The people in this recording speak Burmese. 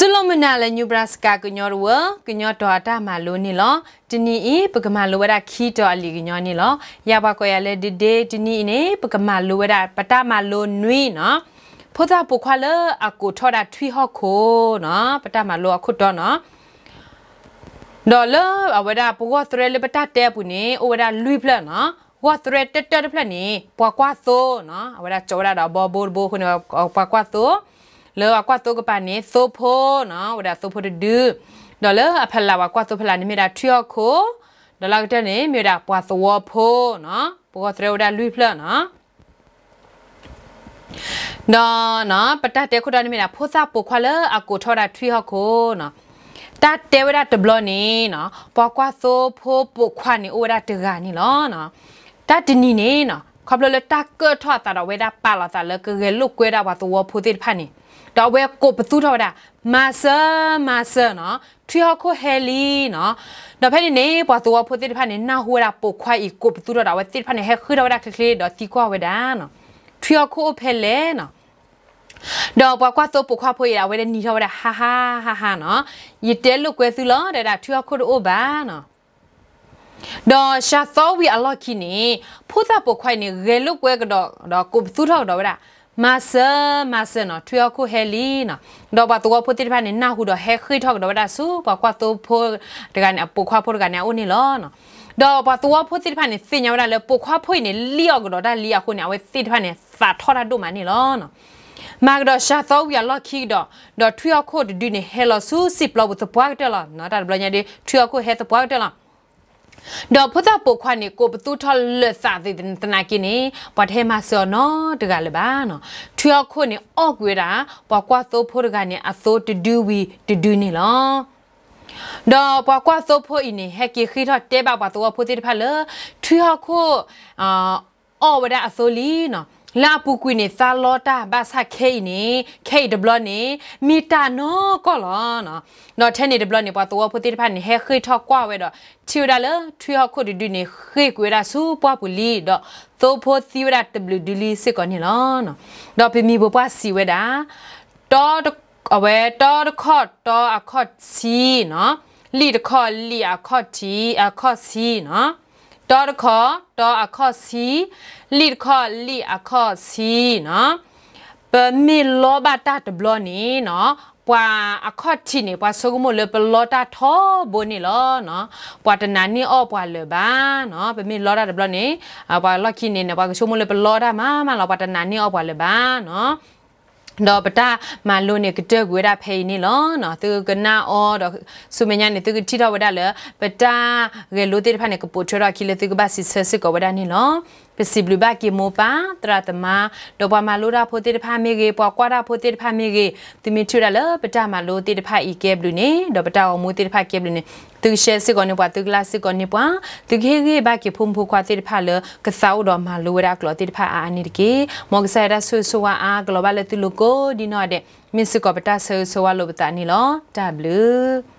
จุลมนาละญูบราสกากุญยอรวกุญยอดอตามาโลนี่ลอတနီဤပကမာလိုဝဒခီတော်အလီကညောနီလောရပါကွယ်ရလဲဒီဒေတနီနေပကမာလိုဝဒပတမာလိုနွီနော်ဖောတာပုခွာလအကူထောတာထွီဟော့ခိုနော်ပတမာလိုအခုတော့နော်ဒေါ်လာအဝဒပုဂောသရလပတတဲပူနေအဝဒလွိဖလက်နော်ဝတ်သရတက်တက်ဖလက်နေပွားကွာသိုးနော်အဝဒကြောရတာဘောဘောဘောခုနေပွားကွာသိုးလောကွာတုကပနေသို့ဖို့နော်ဝဒသို့ဖို့တူဒေါ်လာအဖလာဝကွာသို့ဖလာနေမြတာထျော့ခိုဒေါ်လာတဲ့နေမြတာပွာသဝဖို့နော်ဘောသရဝဒလူဖလနော်နော်နော်ပတတဲ့ခုတာနေမြတာဖိုးစာပိုခွာလအကိုထော်တာထျော့ခိုနော်တတဲဝဒတဘလနေနော်ပွာကွာသို့ဖို့ပိုခွာနေဝဒတကနီလောနော်တတနီနေနော်ขอบเลยตักเกิดทอดตาดอกเวดาปลาหลอดตาเลยเกลือลูกเกลือดาวตัวผู้ติดพันนี่ดอกเวกบประตูทอดามาเซอร์มาเซอร์เนาะที่เขาโคเฮลีเนาะดอกแพนี่เนี่ยปตัวผู้ติดพันนี่น่าหัวดาปกควายอีกกบประตูทอดาเวติดพันนี่ให้คือดาวดาคลีดอกที่กว่าเวดาเนาะที่เขาโคเพเลเนาะดอกบอกว่าตัวปุกข้าพ่อยาเวดนี่ทอดาฮ่าฮ่าฮ่าเนาะยิ่เตลุกเวสุลอเดดาที่เขาโคโอบาเนาะတော့ရှာသောဝီအလော့ခိနေဖုသပိုခွိုင်နေရေလုတ်ကွဲကတော့တော့ကိုသူထောက်တော့ဗလားမဆမဆနော်ထွေခုဟဲလီနော်တော့ဘာတူကပိုတိဖာနေနာဟုတော့ဟဲခိထောက်တော့ဗလားစုဘာကွာတော့ဖိုတကန်အပိုခွာဖိုတကန်နေဦးနေလောနော်တော့ဘာတူကပိုတိဖာနေစင်ရောလည်းပိုခွာဖွိနေလီရောက်ကတော့ဒါလီရောက်ခုနေအဝဲတိဖာနေသာထောတာတို့မနေလောနော်မကဒရှာသောရလခိဒဒထွေခုတ်ဒီနေဟဲလဆူစီပလဘတပွားတယ်လားနော်ဒါဘလညာဒီထွေခုဟဲတပွားတယ်လားดอกพุทธปกควันนี่กูประตูทอลเลสาดิตนากินี่ปะเทมาเสอนอตกะเลยบ้าเนาะทวคนนี่ออกเวลาปอกว่าโซโพตกะนี่อโซตดูวีตดูนี่ลอดอปอกว่าโซโพอีนี่แฮกิคิทอเตบาปะตัวพุทธิพะเลทวโคอ่าออวดาอโซลีเนาะလာပူကွိနေသာလောတာဘာသာခေနေခေဒဘလနေမီတာနောကောလောနော်နော်ထဲနေဒဘလနေပွားတော့ဖတိဖန်နေဟဲခေထောက်ကွာဝဲတော့ချီဒါလထွေဟခုဒီဒီနေခေကွေရာစူပွားပူလီတော့သို့ဖို့သီဝရတဘလူဒီလီစကောနေလောနော်တော့ပြမီဘပွားစီဝဲတာတော့အဝဲတော့ခော့တော့အခော့စီနော်လီတခော့လီအခော့တီအခော့စီနော်တောတခေါတောအခေါစီလိတခေါလိအခေါစီနော်ပမီလောဘတာတဘလနီနော်ပွာအခတ်ချီနေပွာဆုကမလပလောတာထောဘိုနီလောနော်ပွာတနာနီအောပွာလဘာနော်ပမီလောတာတဘလနီပွာလော့ခီနေနေပွာချုံမလပလောတာမမလောပွာတနာနီအောပွာလဘာနော်တော့ပတာမလို့နေကတဲ့ကွေတာဖေးနေလော နော်သူကနာအော်တော့စုမညာနေသူကတိတော့ဝဒါလေပတာရေလို့တိဖာနေကပိုချရာခိလေသူကဘာစစ်ဆစကဝဒါနေလောပစီဘလဘကီမောပါတရတမတော့ပါမလို့တာဖိုတိတဖာမေကေပွားကွာတာဖိုတိတဖာမေကေသူမီထူရလေပတာမလို့တိတဖာဤကဲဘလူနေတော့ပတာအမူတိတဖာကဲဘလူနေသူရှဲစစ်ကောနေပွားသူကလာစစ်ကောနေပွားသူခေခေဘကီဖုံဖူကွာတိတဖာလေကသောတော့မလို့ရကလောတိတဖာအာနိတကေမောကဆိုင်ရာဆူဆူဝါအာဂလိုဘလတူလူကိုကိုဒီနော်တဲ့မစ်စကောပတာဆဲဆိုဝါလိုပတာနီလော W